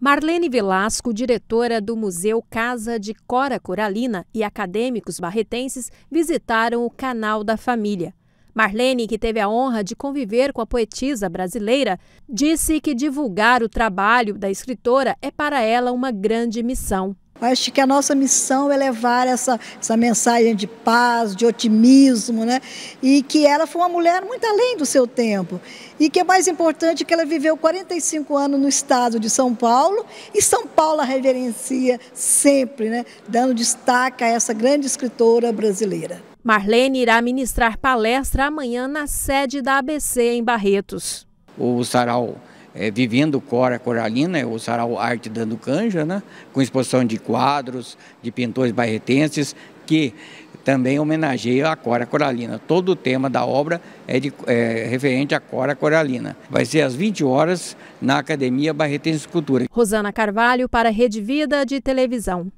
Marlene Velasco, diretora do Museu Casa de Cora Coralina e acadêmicos barretenses visitaram o Canal da Família. Marlene, que teve a honra de conviver com a poetisa brasileira, disse que divulgar o trabalho da escritora é para ela uma grande missão. Acho que a nossa missão é levar essa, essa mensagem de paz, de otimismo, né? E que ela foi uma mulher muito além do seu tempo. E que é mais importante que ela viveu 45 anos no estado de São Paulo e São Paulo a reverencia sempre, né? Dando destaque a essa grande escritora brasileira. Marlene irá ministrar palestra amanhã na sede da ABC em Barretos. O sarau é, vivendo Cora Coralina, é, o Sarau Arte Dando Canja, né? com exposição de quadros, de pintores barretenses, que também homenageia a Cora Coralina. Todo o tema da obra é, de, é, referente à Cora Coralina. Vai ser às 20 horas na Academia Barretense Cultura. Rosana Carvalho para Rede Vida de Televisão.